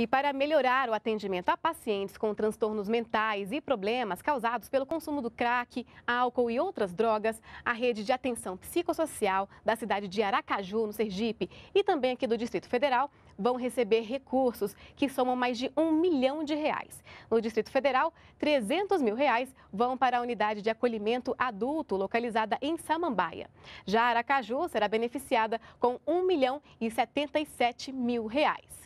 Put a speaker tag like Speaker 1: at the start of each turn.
Speaker 1: E para melhorar o atendimento a pacientes com transtornos mentais e problemas causados pelo consumo do crack, álcool e outras drogas, a rede de atenção psicossocial da cidade de Aracaju, no Sergipe, e também aqui do Distrito Federal, vão receber recursos que somam mais de um milhão de reais. No Distrito Federal, 300 mil reais vão para a unidade de acolhimento adulto localizada em Samambaia. Já Aracaju será beneficiada com um milhão e 77 mil reais.